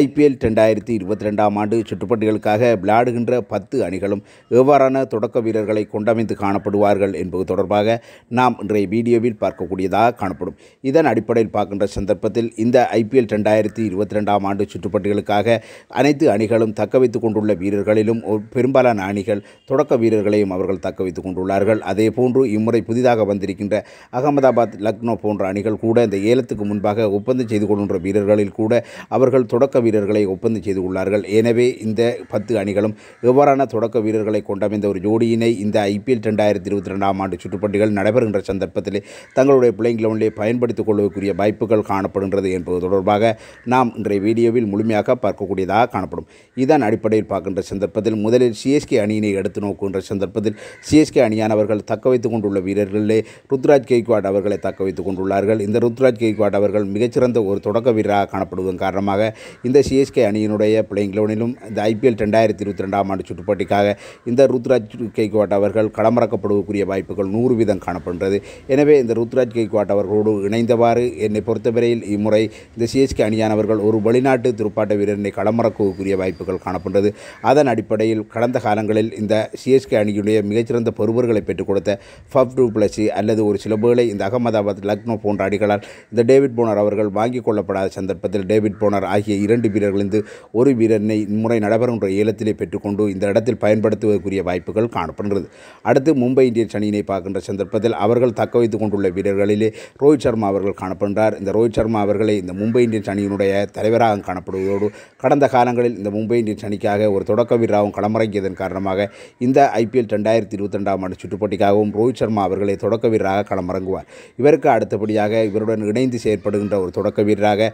IPL ரெண்டாயிரத்தி இருபத்தி ரெண்டாம் ஆண்டு சுற்றுப்பட்டிகளுக்காக விளையாடுகின்ற பத்து அணிகளும் எவ்வாறான தொடக்க வீரர்களை கொண்டமைந்து காணப்படுவார்கள் என்பது தொடர்பாக நாம் இன்றைய வீடியோவில் பார்க்கக்கூடியதாக காணப்படும் இதன் அடிப்படையில் பார்க்கின்ற சந்தர்ப்பத்தில் இந்த ஐபிஎல் ரெண்டாயிரத்தி இருபத்தி ரெண்டாம் ஆண்டு சுற்றுப்பட்டிகளுக்காக அனைத்து அணிகளும் தக்க வைத்துக் கொண்டுள்ள வீரர்களிலும் பெரும்பாலான அணிகள் தொடக்க வீரர்களையும் அவர்கள் தக்க வைத்துக் கொண்டுள்ளார்கள் அதே போன்று இம்முறை புதிதாக வந்திருக்கின்ற அகமதாபாத் லக்னோ போன்ற அணிகள் கூட இந்த ஏலத்துக்கு முன்பாக ஒப்பந்தம் செய்து கொள்கின்ற வீரர்களில் கூட அவர்கள் தொடக்க வீரர்களை ஒப்பந்தம் செய்து உள்ளார்கள் எனவே இந்த பத்து அணிகளும் எவ்வாறான தொடக்க வீரர்களை கொண்டமைந்த ஒரு ஜோடியினை இந்த ஐபிஎல் ரெண்டாயிரத்தி இருபத்தி ரெண்டாம் ஆண்டு சுற்றுப்பட்டிகள் நடைபெறுகின்ற சந்தர்ப்பத்திலே தங்களுடைய பிள்ளைங்களே பயன்படுத்திக் கொள்வதற்குரிய வாய்ப்புகள் காணப்படுகின்றது என்பது தொடர்பாக நாம் இன்றைய வீடியோவில் முழுமையாக பார்க்கக்கூடியதாக காணப்படும் இதன் அடிப்படையில் பார்க்கின்ற சந்தர்ப்பத்தில் முதலில் சிஎஸ்கே அணியினை எடுத்து நோக்குகின்ற சந்தர்ப்பத்தில் சிஎஸ்கே அணியானவர்கள் தக்க வைத்துக் கொண்டுள்ள வீரர்களே ருத்ராஜ் கெய்க்வாட் அவர்களை தக்க வைத்துக் கொண்டுள்ளார்கள் இந்த ருத்ராஜ் கெய்க்வாட் அவர்கள் மிகச்சிறந்த ஒரு தொடக்க வீரராக காணப்படுவதன் காரணமாக இந்த சிஎஸ்கே அணியினுடைய பிள்ளைங்களோனிலும் இந்த ஐபிஎல் ரெண்டாயிரத்தி இருபத்தி ரெண்டாம் ஆண்டு சுற்றுப்பாட்டிக்காக இந்த ருத்ராஜ் கெய்க்வாட் அவர்கள் களமிறக்கப்படுவதற்குரிய வாய்ப்புகள் நூறு வீதம் காணப்படுகிறது எனவே இந்த ருத்ராஜ் கெய்க்வாட் அவர்களோடு இணைந்தவாறு என்னை பொறுத்தவரையில் இம்முறை இந்த சிஎஸ்கே அணியானவர்கள் ஒரு வெளிநாட்டு துருப்பாட்ட வீரரினை களமிறக்கக்கூடிய வாய்ப்புகள் காணப்படுகிறது அதன் அடிப்படையில் கடந்த காலங்களில் இந்த சிஎஸ்கே அணியுடைய மிகச்சிறந்த பெறுபர்களை பெற்றுக் கொடுத்த ஃபப் டூ பிளஸி அல்லது ஒரு சில வேளை இந்த அகமதாபாத் லக்னோ போன்ற அடிகளால் இந்த டேவிட் போனர் அவர்கள் வாங்கிக் கொள்ளப்படாத சந்தர்ப்பத்தில் டேவிட் போனர் ஆகிய இரண்டு இரண்டு வீரர்களிருந்து ஒரு வீரனை இம்முறை நடைபெறுகின்ற ஏலத்திலே பெற்றுக்கொண்டு இந்த இடத்தில் பயன்படுத்துவதற்குரிய வாய்ப்புகள் காணப்படுகிறது அடுத்து மும்பை இந்தியன்ஸ் அணியினை பார்க்கின்ற சந்தர்ப்பத்தில் அவர்கள் தக்க வைத்துக் கொண்டுள்ள வீரர்களிலே ரோஹித் சர்மா அவர்கள் காணப்படுகிறார் இந்த ரோஹித் சர்மா அவர்களை இந்த மும்பை இந்தியன்ஸ் அணியினுடைய தலைவராக காணப்படுவதோடு கடந்த காலங்களில் இந்த மும்பை இந்தியன்ஸ் அணிக்காக ஒரு தொடக்க வீரராகவும் களமிறங்கியதன் காரணமாக இந்த ஐபிஎல் ரெண்டாயிரத்தி இருபத்தி ரெண்டாம் ஆண்டு சுற்றுப்பட்டிக்காகவும் ரோஹித் சர்மா அவர்களை தொடக்க வீரராக களமிறங்குவார் இவருக்கு அடுத்தபடியாக இவருடன் இணைந்து செயற்படுகின்ற ஒரு தொடக்க வீரராக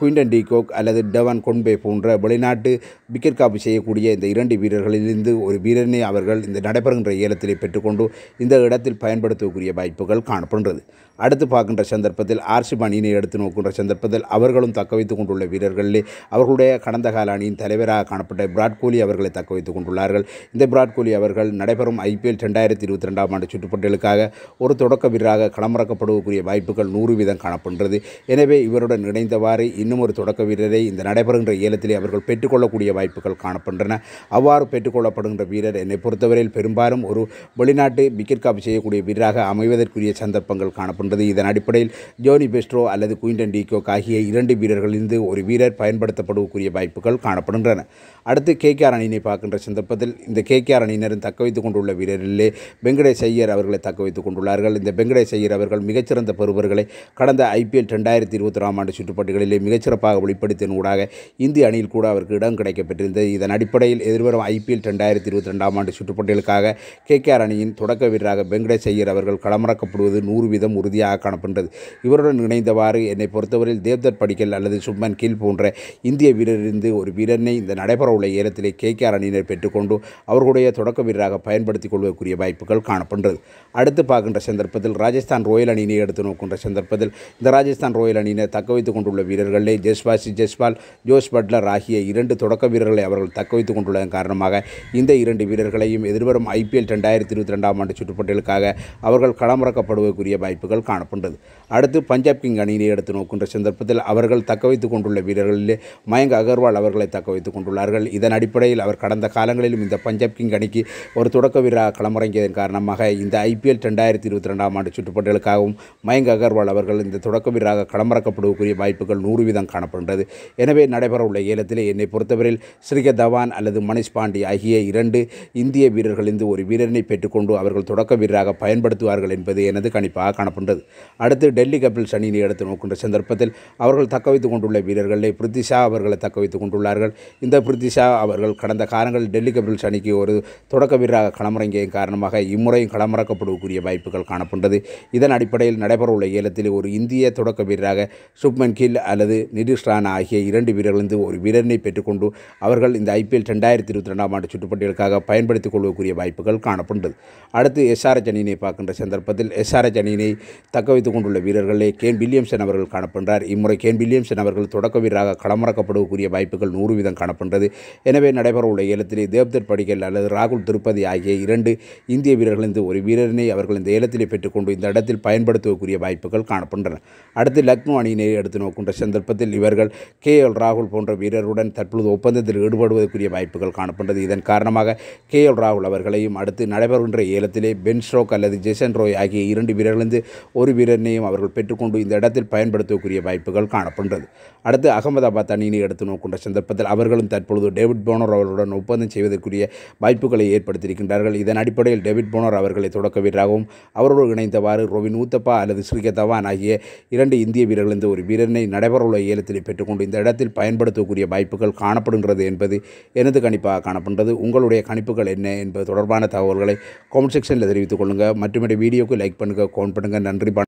குயின்டன் டிகோக் அல்லது அல்லது டவன் கொன்பே போன்ற வெளிநாட்டு விக்கெட் காப்பு செய்யக்கூடிய இந்த இரண்டு வீரர்களிலிருந்து ஒரு வீரனை அவர்கள் இந்த நடைபெறுகின்ற ஏலத்திலே பெற்றுக்கொண்டு இந்த இடத்தில் பயன்படுத்தக்கூடிய வாய்ப்புகள் காணப்படுகிறது அடுத்து பார்க்கின்ற சந்தர்ப்பத்தில் ஆர்சிப் அணியினை எடுத்து நோக்குகின்ற சந்தர்ப்பத்தில் அவர்களும் தக்க வைத்துக் கொண்டுள்ள வீரர்களிலே அவர்களுடைய கடந்த கால அணியின் தலைவராக காணப்பட்ட விராட் கோலி அவர்களை தக்க வைத்துக் கொண்டுள்ளார்கள் இந்த விராட் கோலி அவர்கள் நடைபெறும் ஐபிஎல் ரெண்டாயிரத்தி இருபத்தி ரெண்டாம் ஆண்டு சுற்றுப்பட்டியலுக்காக ஒரு தொடக்க வீரராக களமிறக்கப்படுவக்கூடிய வாய்ப்புகள் நூறு வீதம் காணப்படுகிறது எனவே இவருடன் இணைந்தவாறு இன்னும் ஒரு தொடக்க வீரரை இந்த நடைபெறுகின்ற ஏலத்திலே அவர்கள் பெற்றுக்கொள்ளக்கூடிய வாய்ப்புகள் காணப்படுகின்றன அவ்வாறு பெற்றுக்கொள்ளப்படுகின்ற வீரர் என்னை பொறுத்தவரையில் பெரும்பாலும் ஒரு வெளிநாட்டு விக்கெட் காப்பி செய்யக்கூடிய வீரராக அமைவதற்குரிய சந்தர்ப்பங்கள் காணப்படுகிறது இதன் அடிப்படையில் ஜோனி பெஸ்ட்ரோ அல்லது குயின்டன் டீகோ ஆகிய இரண்டு வீரர்களிலிருந்து ஒரு வீரர் பயன்படுத்தப்படக்கூடிய வாய்ப்புகள் காணப்படுகின்றன அடுத்து கே கேஆர் அணியினை பார்க்கின்ற சந்தர்ப்பத்தில் இந்த கே கேஆர் அணியினரும் தக்க வைத்துக் கொண்டுள்ள வீரரிலே வெங்கடேஷ் ஐயர் அவர்களை தக்க வைத்துக் கொண்டுள்ளார்கள் இந்த வெங்கடேஷ் ஐயர் அவர்கள் மிகச்சிறந்த பெறுபவர்களை கடந்த ஐபிஎல் ரெண்டாயிரத்தி இருபத்தி ஆண்டு சுற்றுப்பாட்டுகளிலே மிகச்சிறப்பாக வெளிப்படுத்தின ஊடாக இந்திய அணியில் கூட அவருக்கு இடம் கிடைக்கப்பெற்றிருந்தது இதன் அடிப்படையில் எதிர்வரும் ஐபிஎல் ரெண்டாயிரத்தி இருபத்தி ரெண்டாம் ஆண்டு சுற்றுப்பட்டியலுக்காக கேகேஆர் அணியின் தொடக்க வீரராக வெங்கடேஷ் ஐயர் அவர்கள் களமிறக்கப்படுவது நூறு வீதம் உறுதியாக காணப்படுகிறது இவருடன் இணைந்தவாறு என்னை பொறுத்தவரையில் தேவ்தர் படிக்கல் அல்லது சுப்மன் கீழ் போன்ற இந்திய வீரரிலிருந்து ஒரு வீரனை இந்த நடைபெறவுள்ள ஏலத்திலே கேகேஆர் அணியினர் பெற்றுக்கொண்டு அவர்களுடைய தொடக்க வீரராக பயன்படுத்திக் கொள்வதற்குரிய வாய்ப்புகள் காணப்படுகிறது அடுத்து பார்க்கின்ற சந்தர்ப்பத்தில் ராஜஸ்தான் ராயல் அணியினை எடுத்து நோக்கின்ற சந்தர்ப்பத்தில் இந்த ராஜஸ்தான் ராயல் அணியினை தக்க வைத்துக் கொண்டுள்ள வீரர்களே ஜெஸ்வாசி ஜெஸ்வா ஜெய்பால் ஜோஷ் பட்லர் ஆகிய இரண்டு தொடக்க வீரர்களை அவர்கள் வைத்துக் கொண்டுள்ளதன் காரணமாக இந்த இரண்டு வீரர்களையும் எதிர்வரும் ஐபிஎல் ரெண்டாயிரத்தி இருபத்தி ரெண்டாம் ஆண்டு சுற்றுப்பட்டியலுக்காக அவர்கள் களமிறக்கப்படுவதற்குரிய வாய்ப்புகள் காணப்பட்டது அடுத்து பஞ்சாப் கிங் அணியினை எடுத்து நோக்குகின்ற சந்தர்ப்பத்தில் அவர்கள் வைத்துக் கொண்டுள்ள வீரர்களிலே மயங்க் அகர்வால் அவர்களை தக்க வைத்துக் கொண்டுள்ளார்கள் இதன் அடிப்படையில் அவர் கடந்த காலங்களிலும் இந்த பஞ்சாப் கிங் அணிக்கு ஒரு தொடக்க வீரராக களமிறங்கியதன் காரணமாக இந்த ஐபிஎல் ரெண்டாயிரத்தி இருபத்தி ரெண்டாம் ஆண்டு சுற்றுப்பட்டியலுக்காகவும் மயங்க் அகர்வால் அவர்கள் இந்த தொடக்க வீரராக களமிறக்கப்படுவதற்குரிய வாய்ப்புகள் நூறு வீதம் காணப்படுகிறது எனவே நடைபெறவுள்ள ஏலத்திலே என்னை பொறுத்தவரையில் ஸ்ரீக தவான் அல்லது மணிஷ் பாண்டி ஆகிய இரண்டு இந்திய வீரர்களிருந்து ஒரு வீரனை பெற்றுக்கொண்டு அவர்கள் தொடக்க வீரராக பயன்படுத்துவார்கள் என்பது எனது கணிப்பாக காணப்பட்டது அடுத்து டெல்லி கபில் சனியினை எடுத்து நோக்கின்ற சந்தர்ப்பத்தில் அவர்கள் தக்க வைத்துக் கொண்டுள்ள வீரர்களை பிரித்திஷா அவர்களை தக்க வைத்துக் கொண்டுள்ளார்கள் இந்த பிரித்திஷா அவர்கள் கடந்த காலங்களில் டெல்லி கபில் சனிக்கு ஒரு தொடக்க வீரராக களமிறங்கிய காரணமாக இம்முறையும் களமிறக்கப்படக்கூடிய வாய்ப்புகள் காணப்பட்டது இதன் அடிப்படையில் நடைபெறவுள்ள ஏலத்தில் ஒரு இந்திய தொடக்க வீரராக சுப்மன் கில் அல்லது நிதிஷ்ரான் ஆகிய ஆகிய இரண்டு வீரர்களிருந்து ஒரு வீரனை பெற்றுக்கொண்டு அவர்கள் இந்த ஐபிஎல் ரெண்டாயிரத்தி இருபத்தி ரெண்டாம் ஆண்டு சுற்றுப்பட்டியலுக்காக பயன்படுத்திக் கொள்வதற்குரிய வாய்ப்புகள் காணப்பட்டது அடுத்து எஸ்ஆர்எச் அணியினை பார்க்கின்ற சந்தர்ப்பத்தில் எஸ்ஆர்எச் அணியினை தக்க வைத்துக் கொண்டுள்ள வீரர்களே கேன் வில்லியம்சன் அவர்கள் காணப்படுறார் இம்முறை கேன் வில்லியம்சன் அவர்கள் தொடக்க வீரராக களமிறக்கப்படக்கூடிய வாய்ப்புகள் நூறு வீதம் காணப்படுறது எனவே நடைபெறவுள்ள ஏலத்திலே தேவ்தர் படிகள் அல்லது ராகுல் திருப்பதி ஆகிய இரண்டு இந்திய வீரர்களிருந்து ஒரு வீரரினை அவர்கள் இந்த ஏலத்திலே பெற்றுக்கொண்டு இந்த இடத்தில் பயன்படுத்தக்கூடிய வாய்ப்புகள் காணப்படுகின்றன அடுத்து லக்னோ அணியினை எடுத்து நோக்கின்ற சந்தர்ப்பத்தில் இவர்கள் கே எல் ராகுல் போன்ற வீரருடன் தற்பொழுது ஒப்பந்தத்தில் ஈடுபடுவதற்குரிய வாய்ப்புகள் காணப்பட்டது இதன் காரணமாக கே எல் ராகுல் அவர்களையும் அடுத்து நடைபெறுகின்ற ஏலத்திலே பென் ஸ்ட்ரோக் அல்லது ஜெசன் ரோய் ஆகிய இரண்டு வீரர்களிலிருந்து ஒரு வீரனையும் அவர்கள் பெற்றுக்கொண்டு இந்த இடத்தில் பயன்படுத்தக்கூடிய வாய்ப்புகள் காணப்படுகிறது அடுத்து அகமதாபாத் அணியினை எடுத்து நோக்கின்ற சந்தர்ப்பத்தில் அவர்களும் தற்பொழுது டேவிட் போனர் அவர்களுடன் ஒப்பந்தம் செய்வதற்குரிய வாய்ப்புகளை ஏற்படுத்தியிருக்கின்றார்கள் இதன் அடிப்படையில் டேவிட் போனர் அவர்களை தொடக்க வீரராகவும் அவரோடு இணைந்தவாறு ரோவின் ஊத்தப்பா அல்லது ஸ்ரீகதவான் ஆகிய இரண்டு இந்திய வீரர்களிருந்து ஒரு வீரனை நடைபெறவுள்ள ஏலத்தில் பெற்றுக்கொண்டு இந்த இடத்தில் பயன்படுத்தக்கூடிய வாய்ப்புகள் காணப்படுகிறது என்பது எனது கணிப்பாக காணப்படுகிறது உங்களுடைய கணிப்புகள் என்ன என்பது தொடர்பான தகவல்களை கமெண்ட் செக்ஷனில் தெரிவித்துக் கொள்ளுங்கள் மற்றும் வீடியோக்கு லைக் பண்ணுங்கள் கமெண்ட் பண்ணுங்கள் நன்றி